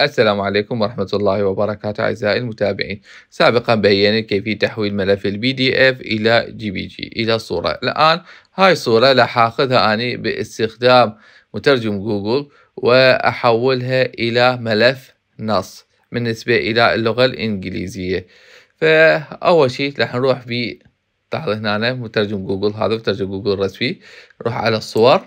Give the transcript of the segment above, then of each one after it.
السلام عليكم ورحمة الله وبركاته أعزائي المتابعين سابقا بينا كيفية تحويل ملف البي دي اف إلى جي بي جي إلى صورة الآن هاي الصورة راح أخذها أنا باستخدام مترجم جوجل وأحولها إلى ملف نص بالنسبة إلى اللغة الإنجليزية فأول شيء راح نروح في تحت هنا مترجم جوجل هذا مترجم جوجل الرسمي روح على الصور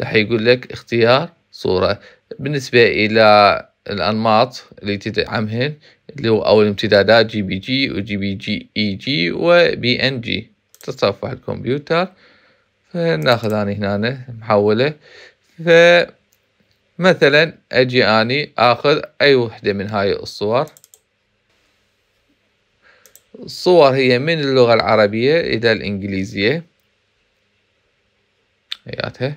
راح يقول لك اختيار صورة بالنسبة إلى الأنماط اللي تدعمهن اللي هو أو الامتدادات جي بي جي وجي بي جي إي e جي وبي إن جي تصفح الكمبيوتر فناخذ أنا هنا محولة فمثلا أجي أني آخذ أي وحدة من هاي الصور الصور هي من اللغة العربية إلى الإنجليزية هياتها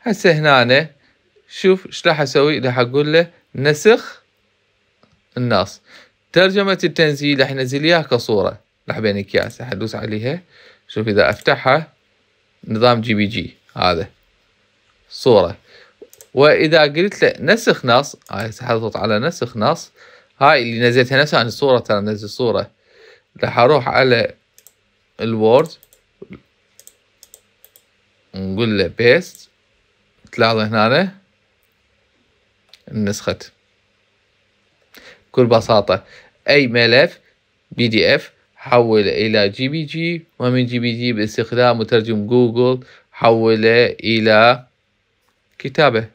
هسه هنا شوف ايش راح اسوي راح اقول له نسخ النص ترجمة التنزيل راح ينزل اياها كصورة راح بين اكياس راح ادوس عليها شوف اذا افتحها نظام جي بي جي هذا صورة واذا قلت له نسخ نص هاي اضغط على نسخ نص هاي اللي نزلتها نفسها عن الصورة ترى نزل صورة راح اروح على الوورد بشغل بيست تلاحظوا هنا النسخة بكل بساطة أي ملف بي دي اف حوله إلى جي بي جي ومن جي بي جي باستخدام مترجم جوجل حوله إلى كتابة